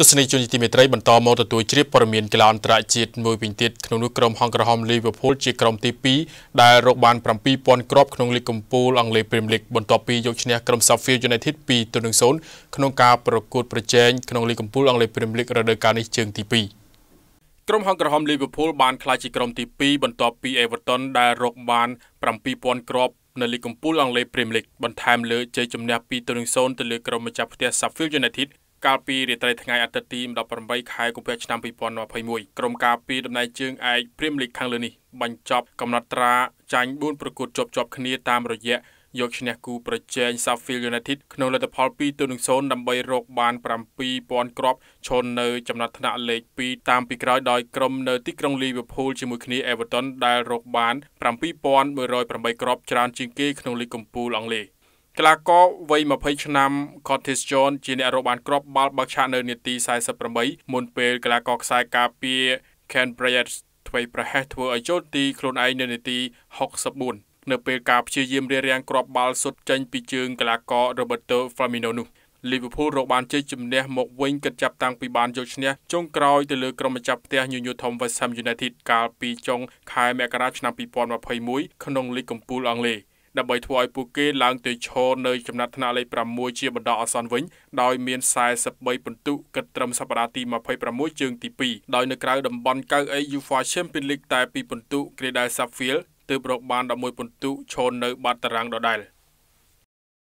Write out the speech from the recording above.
ទស្សនិកជនទីមេត្រីបន្តមកទទួលជ្រាបព័ត៌មានកីឡាអន្តរជាតិមួយវិញទៀតក្នុងនោះក្រុមហង្ក្រហមលីវើពូលជាក្រុមទី2ដែលរកបាន7000គ្រាប់ក្នុងលីគកំពូលអង់គ្លេសព្រីមលីកបន្ទាប់ពីយកឈ្នះក្រុម Sheffield United 2-0ក្នុងការប្រកួតប្រជែងក្នុងលីគកំពូលអង់គ្លេសព្រីមលីករដូវកាលនេះជើងទី2ក្រុមហង្ក្រហមលីវើពូលបានក្លាយជាក្រុមទី2បន្ទាប់ពី Everton ដែលរកបាន7000គ្រាប់នៅលីគកំពូលអង់គ្លេសព្រីមលីកបន្ថែមលើជ័យជំនះ2-0ទៅលើក្រុមម្ចាស់ផ្ទះ Sheffield United កាលពីរាត្រីថ្ងៃអាទិត្យទី18ខែកុម្ភៈឆ្នាំ2021ក្រុមការពីដំណើរជើងឯកព្រីមលីកខាងលើនេះបញ្ចប់កំណត់ត្រាចាញ់4ប្រកួតជាប់ជាប់គ្នាតាមរយៈយកឈ្នះគូប្រជែង Sheffield United ក្នុងលទ្ធផល2-0ដើម្បីរកបាន7000គ្រាប់ឈរនៅចំណាត់ថ្នាក់លេខ2តាមពីក្រោយដោយក្រុមនៅទីក្រុង Liverpool ជាមួយគ្នា Everton ដែលរកបាន7108គ្រាប់ច្រើនជាងគេក្នុងលីគកំពូលអង់គ្លេសកីឡាករវ័យ20ឆ្នាំ Curtis Jones ជាអ្នករកបានគ្រាប់បាល់បើកឆាកនៅនាទី48មុនពេលកីឡាករខ្សែការពារ Ken Bryant ថ្មីប្រហែសធ្វើឲ្យចូលទីខ្លួនឯងនៅនាទី64នៅ ពេលការព្យាយាមរារាំងគ្រាប់បាល់សុទ្ធចេញពីជើងកីឡាករ Roberto Firmino នោះ Liverpool រកបានជ័យជំនះមកវិញគិតចាប់តាំងពីបានយកឈ្នះចុងក្រោយទៅលើក្រុមម្ចាស់ផ្ទះ Newcastle West Ham United កាលពីចុងខែមករាឆ្នាំ2021ក្នុងលីគកំពូលអង់គ្លេសដើម្បីធ្វើឲ្យពួកគេឡើងទៅឈរនៅចំណាត់ថ្នាក់លេខ6ជាបណ្ដោះអាសន្នវិញដោយមាន43ពិន្ទុគិតត្រឹមសប្តាហ៍ទី26ជើងទី2ដោយនៅក្រៅតំបន់ 9A UEFA Champions League តែ2ពិន្ទុ Credal Saffield ទើបរកបាន11ពិន្ទុឈរនៅបាត់តារាងដដែល។